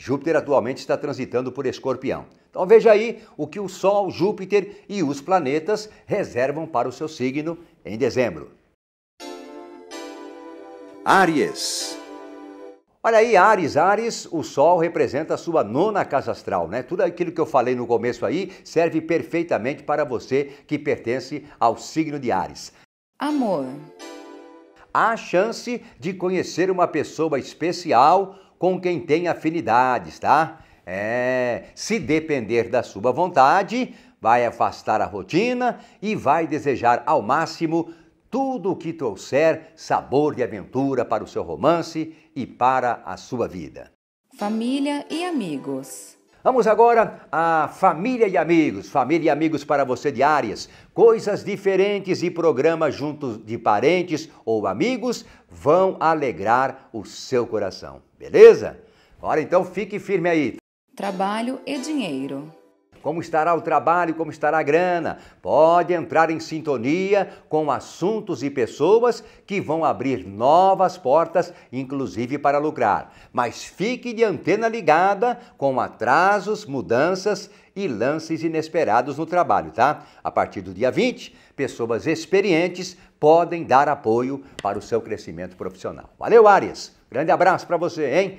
Júpiter atualmente está transitando por Escorpião. Então veja aí o que o Sol, Júpiter e os planetas reservam para o seu signo em dezembro. Áries. Olha aí, Ares, Ares, o Sol representa a sua nona casa astral, né? Tudo aquilo que eu falei no começo aí serve perfeitamente para você que pertence ao signo de Ares. Amor. Há chance de conhecer uma pessoa especial com quem tem afinidades, tá? É, se depender da sua vontade, vai afastar a rotina e vai desejar ao máximo tudo o que trouxer sabor e aventura para o seu romance e para a sua vida. Família e amigos. Vamos agora a família e amigos, família e amigos para você diárias, coisas diferentes e programas juntos de parentes ou amigos vão alegrar o seu coração, beleza? Agora então fique firme aí. Trabalho e dinheiro como estará o trabalho, como estará a grana. Pode entrar em sintonia com assuntos e pessoas que vão abrir novas portas, inclusive para lucrar. Mas fique de antena ligada com atrasos, mudanças e lances inesperados no trabalho, tá? A partir do dia 20, pessoas experientes podem dar apoio para o seu crescimento profissional. Valeu, Arias! Grande abraço para você, hein?